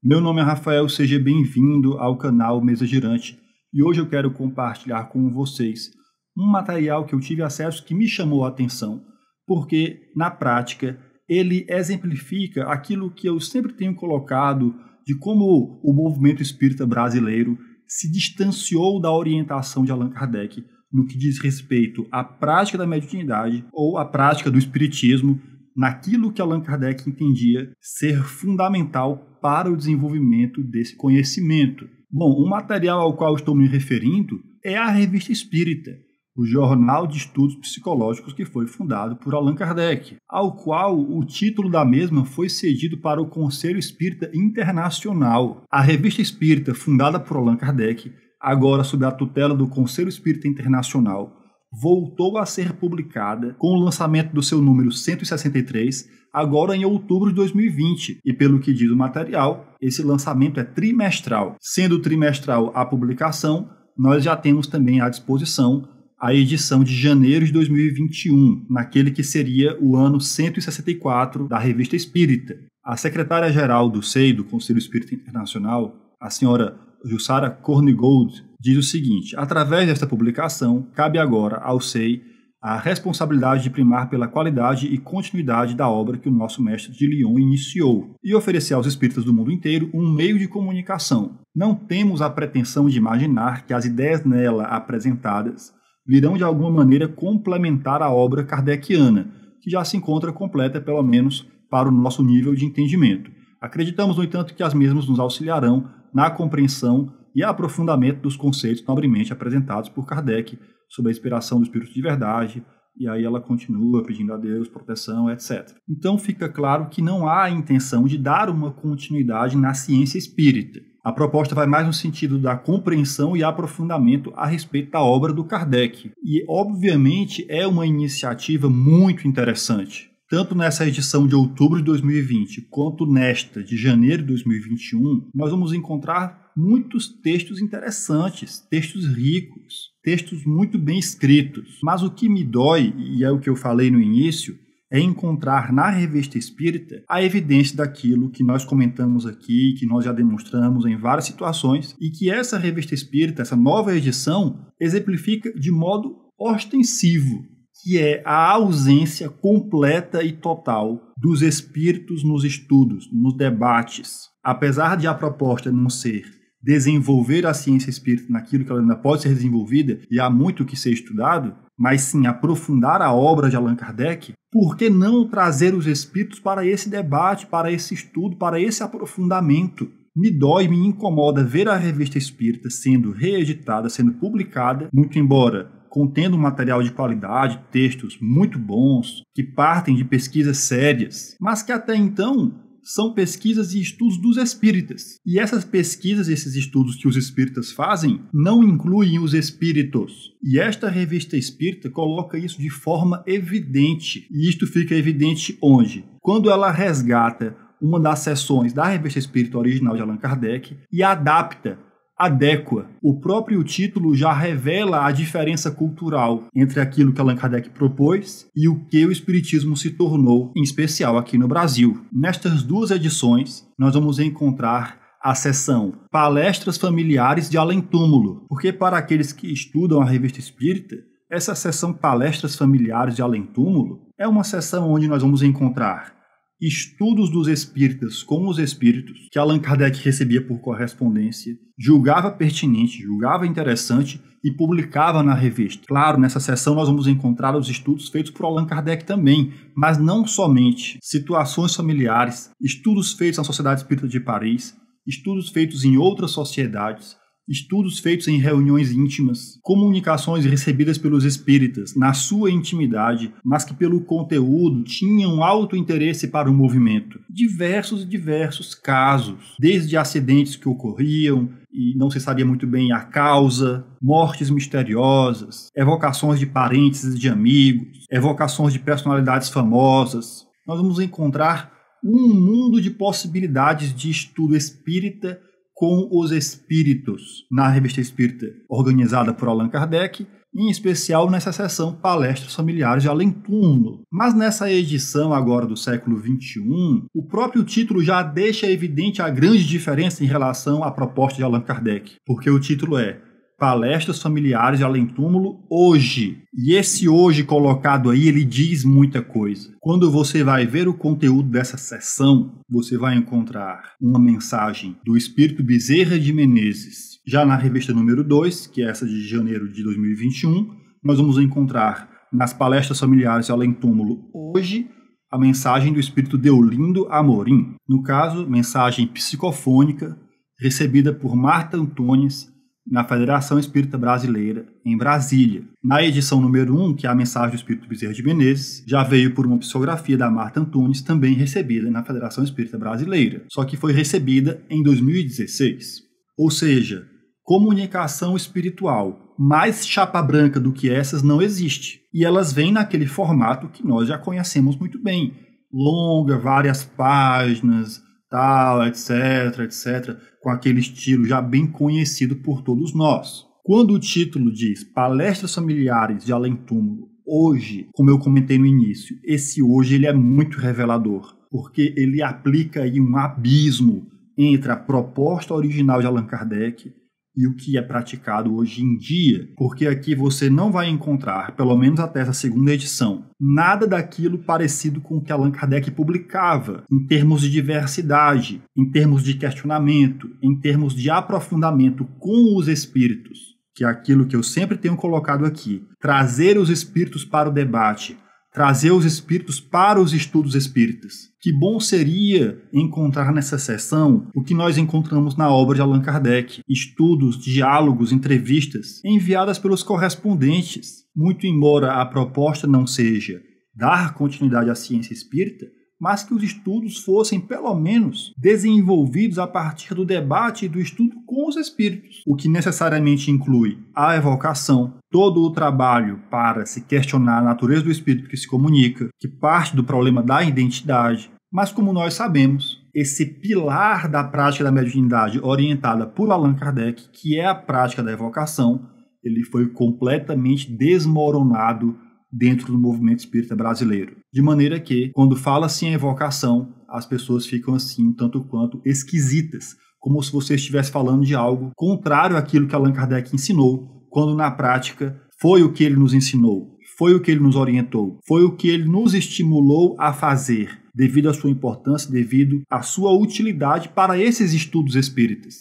Meu nome é Rafael, seja bem-vindo ao canal Mesa Girante e hoje eu quero compartilhar com vocês um material que eu tive acesso que me chamou a atenção, porque na prática ele exemplifica aquilo que eu sempre tenho colocado de como o movimento espírita brasileiro se distanciou da orientação de Allan Kardec no que diz respeito à prática da mediunidade ou à prática do espiritismo naquilo que Allan Kardec entendia ser fundamental para o desenvolvimento desse conhecimento. Bom, o material ao qual estou me referindo é a Revista Espírita, o Jornal de Estudos Psicológicos que foi fundado por Allan Kardec, ao qual o título da mesma foi cedido para o Conselho Espírita Internacional. A Revista Espírita, fundada por Allan Kardec, agora sob a tutela do Conselho Espírita Internacional, voltou a ser publicada com o lançamento do seu número 163, agora em outubro de 2020. E pelo que diz o material, esse lançamento é trimestral. Sendo trimestral a publicação, nós já temos também à disposição a edição de janeiro de 2021, naquele que seria o ano 164 da Revista Espírita. A secretária-geral do SEI, do Conselho Espírita Internacional, a senhora Jussara Cornigold diz o seguinte: através desta publicação, cabe agora ao SEI a responsabilidade de primar pela qualidade e continuidade da obra que o nosso mestre de Lyon iniciou e oferecer aos espíritas do mundo inteiro um meio de comunicação. Não temos a pretensão de imaginar que as ideias nela apresentadas virão de alguma maneira complementar a obra kardeciana, que já se encontra completa, pelo menos para o nosso nível de entendimento. Acreditamos, no entanto, que as mesmas nos auxiliarão na compreensão e aprofundamento dos conceitos nobremente apresentados por Kardec sobre a inspiração do espírito de verdade, e aí ela continua pedindo a Deus proteção, etc. Então fica claro que não há a intenção de dar uma continuidade na ciência espírita. A proposta vai mais no sentido da compreensão e aprofundamento a respeito da obra do Kardec. E, obviamente, é uma iniciativa muito interessante. Tanto nessa edição de outubro de 2020 quanto nesta de janeiro de 2021, nós vamos encontrar muitos textos interessantes, textos ricos, textos muito bem escritos. Mas o que me dói, e é o que eu falei no início, é encontrar na revista espírita a evidência daquilo que nós comentamos aqui, que nós já demonstramos em várias situações, e que essa revista espírita, essa nova edição, exemplifica de modo ostensivo, que é a ausência completa e total dos espíritos nos estudos, nos debates. Apesar de a proposta não ser desenvolver a ciência espírita naquilo que ela ainda pode ser desenvolvida, e há muito que ser estudado, mas sim aprofundar a obra de Allan Kardec, por que não trazer os espíritos para esse debate, para esse estudo, para esse aprofundamento? Me dói, me incomoda ver a revista espírita sendo reeditada, sendo publicada, muito embora contendo um material de qualidade, textos muito bons, que partem de pesquisas sérias, mas que até então são pesquisas e estudos dos espíritas. E essas pesquisas, esses estudos que os espíritas fazem, não incluem os espíritos. E esta revista espírita coloca isso de forma evidente. E isto fica evidente onde? Quando ela resgata uma das sessões da revista espírita original de Allan Kardec e adapta Adequa. O próprio título já revela a diferença cultural entre aquilo que Allan Kardec propôs e o que o Espiritismo se tornou, em especial aqui no Brasil. Nestas duas edições, nós vamos encontrar a sessão Palestras Familiares de Além Túmulo, porque para aqueles que estudam a revista espírita, essa sessão Palestras Familiares de Além Túmulo é uma sessão onde nós vamos encontrar estudos dos espíritas com os espíritos, que Allan Kardec recebia por correspondência, julgava pertinente, julgava interessante e publicava na revista. Claro, nessa sessão nós vamos encontrar os estudos feitos por Allan Kardec também, mas não somente situações familiares, estudos feitos na Sociedade Espírita de Paris, estudos feitos em outras sociedades, estudos feitos em reuniões íntimas, comunicações recebidas pelos espíritas na sua intimidade, mas que pelo conteúdo tinham alto interesse para o movimento. Diversos e diversos casos, desde acidentes que ocorriam, e não se sabia muito bem a causa, mortes misteriosas, evocações de parentes e de amigos, evocações de personalidades famosas. Nós vamos encontrar um mundo de possibilidades de estudo espírita com os espíritos, na revista espírita organizada por Allan Kardec, em especial nessa sessão Palestras Familiares de Além Túmulo. Mas nessa edição agora do século XXI, o próprio título já deixa evidente a grande diferença em relação à proposta de Allan Kardec, porque o título é palestras familiares de além túmulo hoje. E esse hoje colocado aí, ele diz muita coisa. Quando você vai ver o conteúdo dessa sessão, você vai encontrar uma mensagem do Espírito Bezerra de Menezes. Já na revista número 2, que é essa de janeiro de 2021, nós vamos encontrar nas palestras familiares de além túmulo hoje a mensagem do Espírito Deolindo Amorim. No caso, mensagem psicofônica recebida por Marta Antunes na Federação Espírita Brasileira, em Brasília. Na edição número 1, que é a Mensagem do Espírito Bezerra de Menezes, já veio por uma psicografia da Marta Antunes, também recebida na Federação Espírita Brasileira, só que foi recebida em 2016. Ou seja, comunicação espiritual mais chapa branca do que essas não existe. E elas vêm naquele formato que nós já conhecemos muito bem. Longa, várias páginas, tal, etc, etc, com aquele estilo já bem conhecido por todos nós. Quando o título diz Palestras Familiares de Além Túmulo, hoje, como eu comentei no início, esse hoje ele é muito revelador, porque ele aplica aí um abismo entre a proposta original de Allan Kardec e o que é praticado hoje em dia, porque aqui você não vai encontrar, pelo menos até essa segunda edição, nada daquilo parecido com o que Allan Kardec publicava, em termos de diversidade, em termos de questionamento, em termos de aprofundamento com os espíritos, que é aquilo que eu sempre tenho colocado aqui, trazer os espíritos para o debate trazer os espíritos para os estudos espíritas. Que bom seria encontrar nessa sessão o que nós encontramos na obra de Allan Kardec: estudos, diálogos, entrevistas enviadas pelos correspondentes. Muito embora a proposta não seja dar continuidade à ciência espírita, mas que os estudos fossem, pelo menos, desenvolvidos a partir do debate e do estudo com os espíritos, o que necessariamente inclui a evocação, todo o trabalho para se questionar a natureza do espírito que se comunica, que parte do problema da identidade. Mas, como nós sabemos, esse pilar da prática da mediunidade orientada por Allan Kardec, que é a prática da evocação, ele foi completamente desmoronado dentro do movimento espírita brasileiro. De maneira que, quando fala-se em evocação, as pessoas ficam assim, tanto quanto esquisitas, como se você estivesse falando de algo contrário àquilo que Allan Kardec ensinou, quando na prática foi o que ele nos ensinou, foi o que ele nos orientou, foi o que ele nos estimulou a fazer, devido à sua importância, devido à sua utilidade para esses estudos espíritas.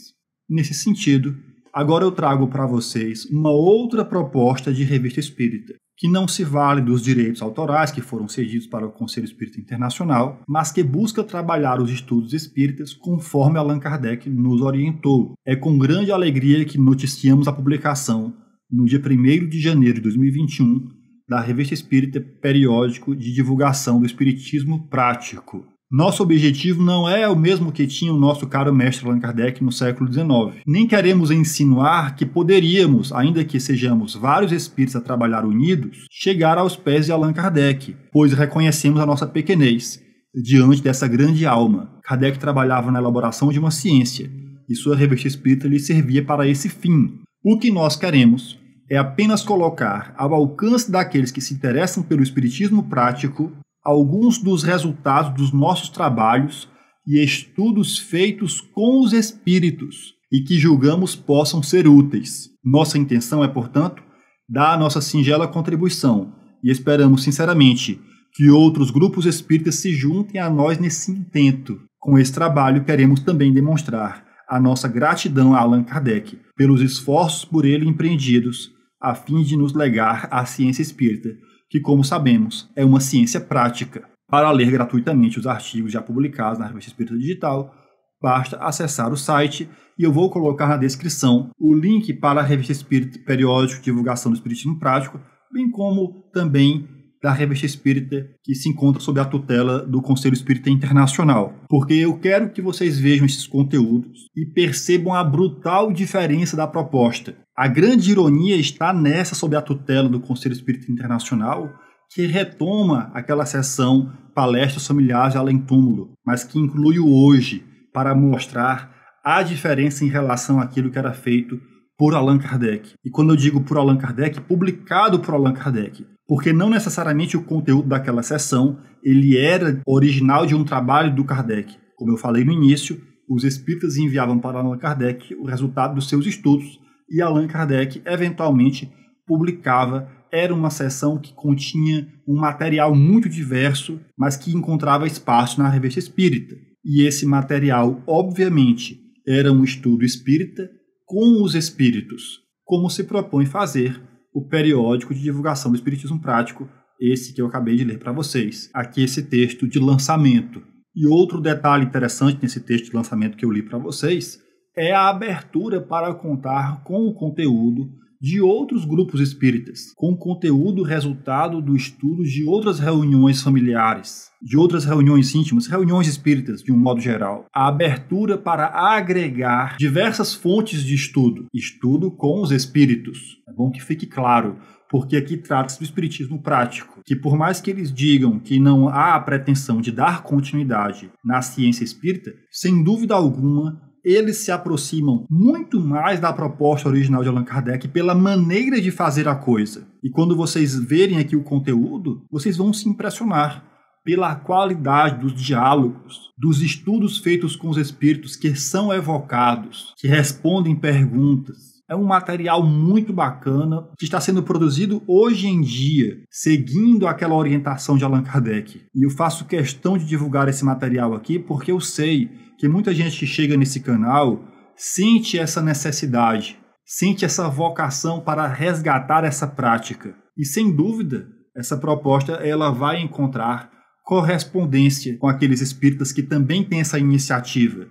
Nesse sentido, agora eu trago para vocês uma outra proposta de revista espírita, que não se vale dos direitos autorais que foram cedidos para o Conselho Espírita Internacional, mas que busca trabalhar os estudos espíritas conforme Allan Kardec nos orientou. É com grande alegria que noticiamos a publicação, no dia 1 de janeiro de 2021, da Revista Espírita Periódico de Divulgação do Espiritismo Prático, nosso objetivo não é o mesmo que tinha o nosso caro mestre Allan Kardec no século XIX. Nem queremos insinuar que poderíamos, ainda que sejamos vários espíritos a trabalhar unidos, chegar aos pés de Allan Kardec, pois reconhecemos a nossa pequenez diante dessa grande alma. Kardec trabalhava na elaboração de uma ciência e sua revista espírita lhe servia para esse fim. O que nós queremos é apenas colocar ao alcance daqueles que se interessam pelo espiritismo prático alguns dos resultados dos nossos trabalhos e estudos feitos com os espíritos e que julgamos possam ser úteis. Nossa intenção é, portanto, dar a nossa singela contribuição e esperamos sinceramente que outros grupos espíritas se juntem a nós nesse intento. Com esse trabalho, queremos também demonstrar a nossa gratidão a Allan Kardec pelos esforços por ele empreendidos a fim de nos legar a ciência espírita que, como sabemos, é uma ciência prática. Para ler gratuitamente os artigos já publicados na Revista Espírita Digital, basta acessar o site e eu vou colocar na descrição o link para a Revista Espírita Periódico Divulgação do Espiritismo Prático, bem como também da revista espírita que se encontra sob a tutela do Conselho Espírita Internacional. Porque eu quero que vocês vejam esses conteúdos e percebam a brutal diferença da proposta. A grande ironia está nessa sob a tutela do Conselho Espírita Internacional, que retoma aquela sessão palestras familiares além túmulo, mas que inclui o hoje para mostrar a diferença em relação àquilo que era feito por Allan Kardec. E quando eu digo por Allan Kardec, publicado por Allan Kardec porque não necessariamente o conteúdo daquela sessão ele era original de um trabalho do Kardec. Como eu falei no início, os espíritas enviavam para Allan Kardec o resultado dos seus estudos e Allan Kardec eventualmente publicava era uma sessão que continha um material muito diverso, mas que encontrava espaço na revista espírita. E esse material, obviamente, era um estudo espírita com os espíritos, como se propõe fazer o periódico de divulgação do Espiritismo Prático, esse que eu acabei de ler para vocês. Aqui esse texto de lançamento. E outro detalhe interessante nesse texto de lançamento que eu li para vocês é a abertura para contar com o conteúdo de outros grupos espíritas, com conteúdo resultado do estudo de outras reuniões familiares, de outras reuniões íntimas, reuniões espíritas de um modo geral. A abertura para agregar diversas fontes de estudo, estudo com os espíritos. É bom que fique claro porque aqui trata-se do espiritismo prático, que por mais que eles digam que não há a pretensão de dar continuidade na ciência espírita, sem dúvida alguma eles se aproximam muito mais da proposta original de Allan Kardec pela maneira de fazer a coisa. E quando vocês verem aqui o conteúdo, vocês vão se impressionar pela qualidade dos diálogos, dos estudos feitos com os espíritos que são evocados, que respondem perguntas, é um material muito bacana que está sendo produzido hoje em dia, seguindo aquela orientação de Allan Kardec. E eu faço questão de divulgar esse material aqui porque eu sei que muita gente que chega nesse canal sente essa necessidade, sente essa vocação para resgatar essa prática. E sem dúvida, essa proposta ela vai encontrar correspondência com aqueles espíritas que também têm essa iniciativa,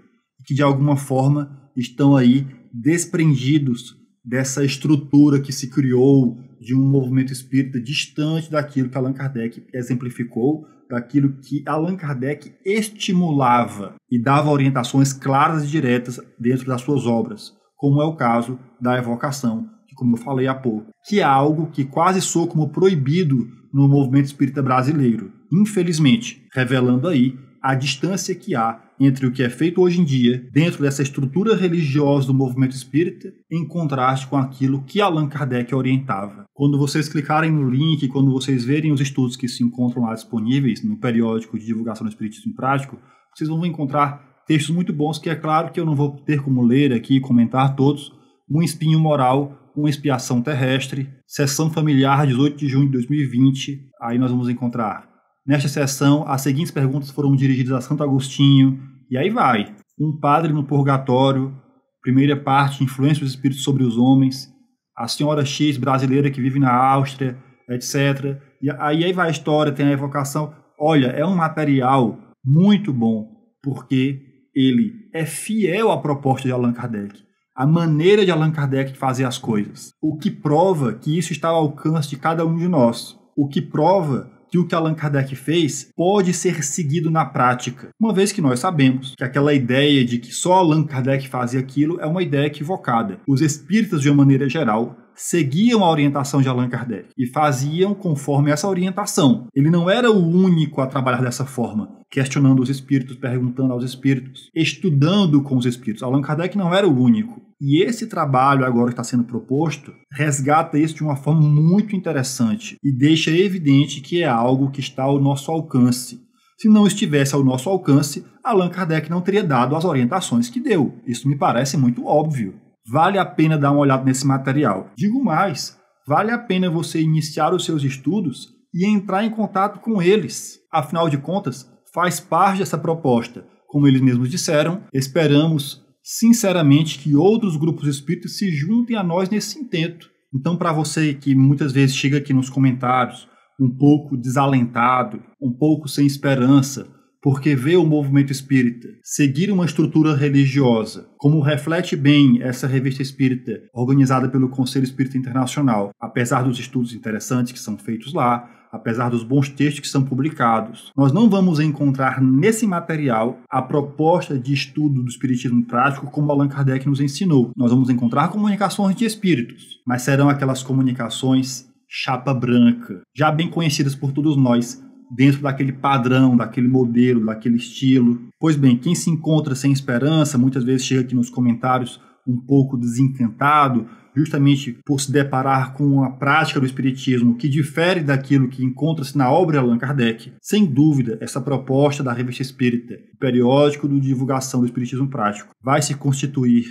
que de alguma forma estão aí desprendidos dessa estrutura que se criou de um movimento espírita distante daquilo que Allan Kardec exemplificou, daquilo que Allan Kardec estimulava e dava orientações claras e diretas dentro das suas obras, como é o caso da evocação, que como eu falei há pouco, que é algo que quase soa como proibido no movimento espírita brasileiro, infelizmente, revelando aí a distância que há entre o que é feito hoje em dia, dentro dessa estrutura religiosa do movimento espírita, em contraste com aquilo que Allan Kardec orientava. Quando vocês clicarem no link, quando vocês verem os estudos que se encontram lá disponíveis no periódico de divulgação do Espiritismo Prático, vocês vão encontrar textos muito bons que é claro que eu não vou ter como ler aqui e comentar todos. Um espinho moral, uma expiação terrestre, sessão familiar 18 de junho de 2020. Aí nós vamos encontrar Nesta sessão, as seguintes perguntas foram dirigidas a Santo Agostinho, e aí vai. Um padre no purgatório, primeira parte, influência dos espíritos sobre os homens, a senhora X brasileira que vive na Áustria, etc. E aí, aí vai a história, tem a evocação. Olha, é um material muito bom, porque ele é fiel à proposta de Allan Kardec, à maneira de Allan Kardec fazer as coisas, o que prova que isso está ao alcance de cada um de nós, o que prova que o que Allan Kardec fez pode ser seguido na prática, uma vez que nós sabemos que aquela ideia de que só Allan Kardec fazia aquilo é uma ideia equivocada. Os espíritas, de uma maneira geral, seguiam a orientação de Allan Kardec e faziam conforme essa orientação. Ele não era o único a trabalhar dessa forma, questionando os espíritos, perguntando aos espíritos, estudando com os espíritos. Allan Kardec não era o único. E esse trabalho agora que está sendo proposto resgata isso de uma forma muito interessante e deixa evidente que é algo que está ao nosso alcance. Se não estivesse ao nosso alcance, Allan Kardec não teria dado as orientações que deu. Isso me parece muito óbvio. Vale a pena dar uma olhada nesse material. Digo mais, vale a pena você iniciar os seus estudos e entrar em contato com eles. Afinal de contas, faz parte dessa proposta. Como eles mesmos disseram, esperamos sinceramente, que outros grupos espíritas se juntem a nós nesse intento. Então, para você que muitas vezes chega aqui nos comentários um pouco desalentado, um pouco sem esperança, porque vê o movimento espírita seguir uma estrutura religiosa, como reflete bem essa revista espírita organizada pelo Conselho Espírita Internacional, apesar dos estudos interessantes que são feitos lá, apesar dos bons textos que são publicados. Nós não vamos encontrar nesse material a proposta de estudo do espiritismo prático como Allan Kardec nos ensinou. Nós vamos encontrar comunicações de espíritos, mas serão aquelas comunicações chapa branca, já bem conhecidas por todos nós, dentro daquele padrão, daquele modelo, daquele estilo. Pois bem, quem se encontra sem esperança, muitas vezes chega aqui nos comentários um pouco desencantado, justamente por se deparar com a prática do espiritismo que difere daquilo que encontra-se na obra de Allan Kardec. Sem dúvida, essa proposta da Revista Espírita, periódico de divulgação do espiritismo prático, vai se constituir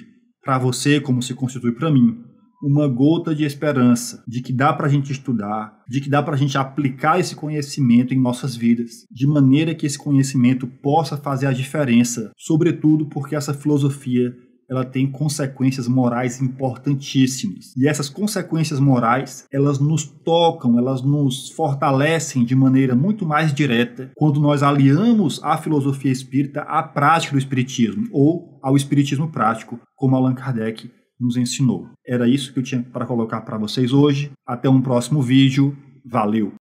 para você como se constitui para mim uma gota de esperança de que dá para a gente estudar, de que dá para a gente aplicar esse conhecimento em nossas vidas, de maneira que esse conhecimento possa fazer a diferença, sobretudo porque essa filosofia ela tem consequências morais importantíssimas. E essas consequências morais, elas nos tocam, elas nos fortalecem de maneira muito mais direta quando nós aliamos a filosofia espírita à prática do espiritismo ou ao espiritismo prático, como Allan Kardec nos ensinou. Era isso que eu tinha para colocar para vocês hoje. Até um próximo vídeo. Valeu!